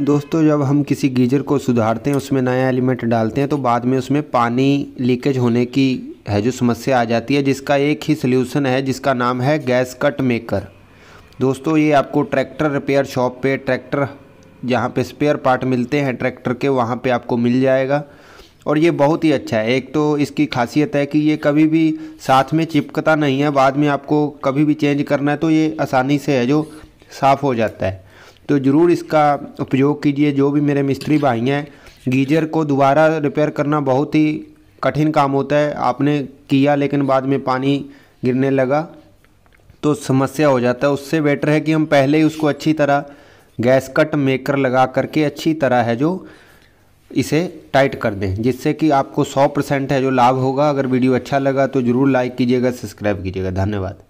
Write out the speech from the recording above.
दोस्तों जब हम किसी गीजर को सुधारते हैं उसमें नया एलिमेंट डालते हैं तो बाद में उसमें पानी लीकेज होने की है जो समस्या आ जाती है जिसका एक ही सल्यूशन है जिसका नाम है गैस कट मेकर दोस्तों ये आपको ट्रैक्टर रिपेयर शॉप पे ट्रैक्टर जहाँ पे स्पेयर पार्ट मिलते हैं ट्रैक्टर के वहाँ पे आपको मिल जाएगा और ये बहुत ही अच्छा है एक तो इसकी खासियत है कि ये कभी भी साथ में चिपकता नहीं है बाद में आपको कभी भी चेंज करना है तो ये आसानी से है जो साफ़ हो जाता है तो ज़रूर इसका उपयोग कीजिए जो भी मेरे मिस्त्री भाई हैं गीजर को दोबारा रिपेयर करना बहुत ही कठिन काम होता है आपने किया लेकिन बाद में पानी गिरने लगा तो समस्या हो जाता है उससे बेटर है कि हम पहले ही उसको अच्छी तरह गैस कट मेकर लगा करके अच्छी तरह है जो इसे टाइट कर दें जिससे कि आपको 100 परसेंट है जो लाभ होगा अगर वीडियो अच्छा लगा तो ज़रूर लाइक कीजिएगा सब्सक्राइब कीजिएगा धन्यवाद